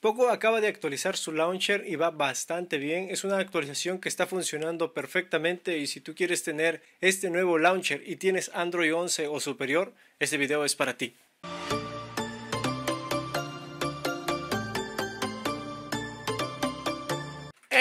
Poco acaba de actualizar su launcher y va bastante bien. Es una actualización que está funcionando perfectamente y si tú quieres tener este nuevo launcher y tienes Android 11 o superior, este video es para ti.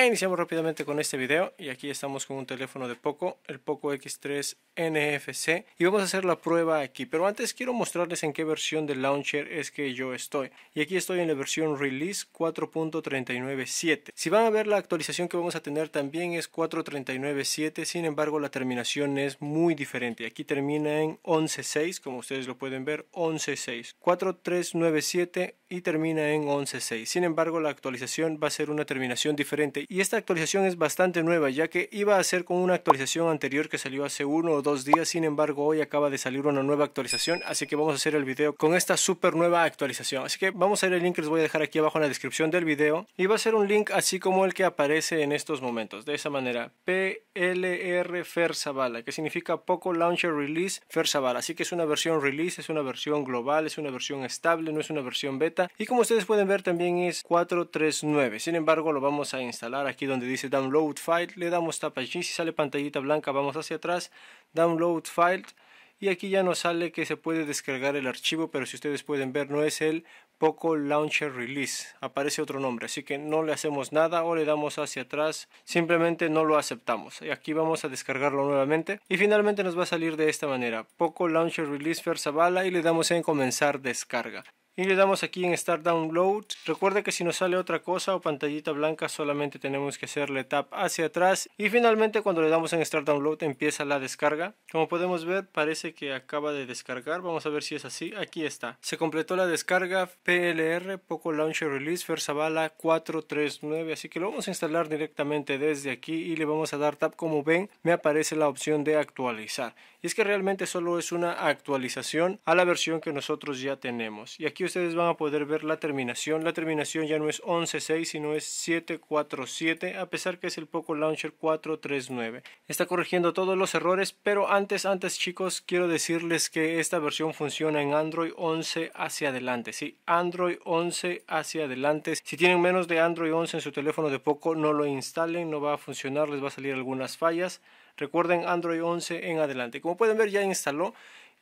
iniciamos rápidamente con este video y aquí estamos con un teléfono de Poco, el Poco X3 NFC y vamos a hacer la prueba aquí, pero antes quiero mostrarles en qué versión del launcher es que yo estoy y aquí estoy en la versión release 4.397. Si van a ver la actualización que vamos a tener también es 4.397, sin embargo la terminación es muy diferente, aquí termina en 11.6 como ustedes lo pueden ver, 11.6, 4.397 y termina en 11.6, sin embargo la actualización va a ser una terminación diferente y esta actualización es bastante nueva ya que iba a ser con una actualización anterior que salió hace uno o dos días sin embargo hoy acaba de salir una nueva actualización así que vamos a hacer el video con esta super nueva actualización así que vamos a ver el link que les voy a dejar aquí abajo en la descripción del video y va a ser un link así como el que aparece en estos momentos de esa manera PLR Fersavala que significa Poco Launcher Release Fersavala así que es una versión release es una versión global es una versión estable no es una versión beta y como ustedes pueden ver también es 439 sin embargo lo vamos a instalar aquí donde dice download file le damos tap y si sale pantallita blanca vamos hacia atrás download file y aquí ya nos sale que se puede descargar el archivo pero si ustedes pueden ver no es el Poco Launcher Release aparece otro nombre así que no le hacemos nada o le damos hacia atrás simplemente no lo aceptamos y aquí vamos a descargarlo nuevamente y finalmente nos va a salir de esta manera Poco Launcher Release Versabala y le damos en comenzar descarga y le damos aquí en Start Download. recuerde que si nos sale otra cosa o pantallita blanca solamente tenemos que hacerle tap hacia atrás y finalmente cuando le damos en Start Download empieza la descarga. Como podemos ver parece que acaba de descargar, vamos a ver si es así, aquí está. Se completó la descarga PLR Poco Launcher Release Versabala 439 así que lo vamos a instalar directamente desde aquí y le vamos a dar tap como ven me aparece la opción de actualizar y es que realmente solo es una actualización a la versión que nosotros ya tenemos y aquí ustedes van a poder ver la terminación. La terminación ya no es 11.6 sino es 747 a pesar que es el Poco Launcher 439. Está corrigiendo todos los errores pero antes, antes chicos quiero decirles que esta versión funciona en Android 11 hacia adelante. Sí, Android 11 hacia adelante. Si tienen menos de Android 11 en su teléfono de Poco no lo instalen, no va a funcionar, les va a salir algunas fallas. Recuerden Android 11 en adelante. Como pueden ver ya instaló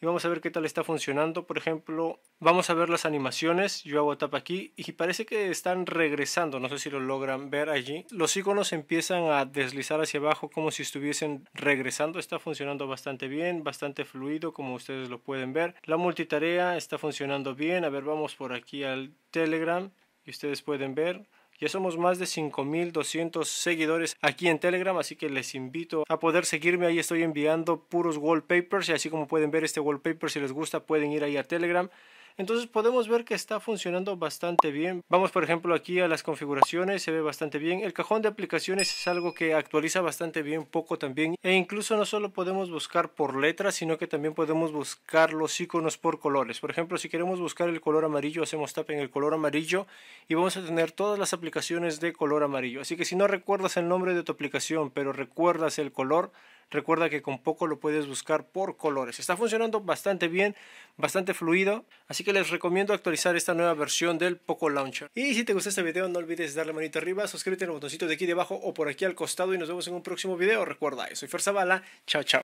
y vamos a ver qué tal está funcionando. Por ejemplo, vamos a ver las animaciones, yo hago tap aquí y parece que están regresando, no sé si lo logran ver allí. Los iconos empiezan a deslizar hacia abajo como si estuviesen regresando, está funcionando bastante bien, bastante fluido como ustedes lo pueden ver. La multitarea está funcionando bien, a ver vamos por aquí al Telegram y ustedes pueden ver ya somos más de 5200 seguidores aquí en Telegram, así que les invito a poder seguirme. Ahí estoy enviando puros wallpapers y así como pueden ver este wallpaper, si les gusta pueden ir ahí a Telegram. Entonces podemos ver que está funcionando bastante bien. Vamos por ejemplo aquí a las configuraciones, se ve bastante bien. El cajón de aplicaciones es algo que actualiza bastante bien, poco también. E incluso no solo podemos buscar por letras, sino que también podemos buscar los iconos por colores. Por ejemplo, si queremos buscar el color amarillo, hacemos tap en el color amarillo y vamos a tener todas las aplicaciones de color amarillo. Así que si no recuerdas el nombre de tu aplicación, pero recuerdas el color, Recuerda que con poco lo puedes buscar por colores. Está funcionando bastante bien, bastante fluido, así que les recomiendo actualizar esta nueva versión del Poco Launcher. Y si te gustó este video no olvides darle manito arriba, suscríbete al botoncito de aquí debajo o por aquí al costado y nos vemos en un próximo video. Recuerda, soy soy Bala. chao chao.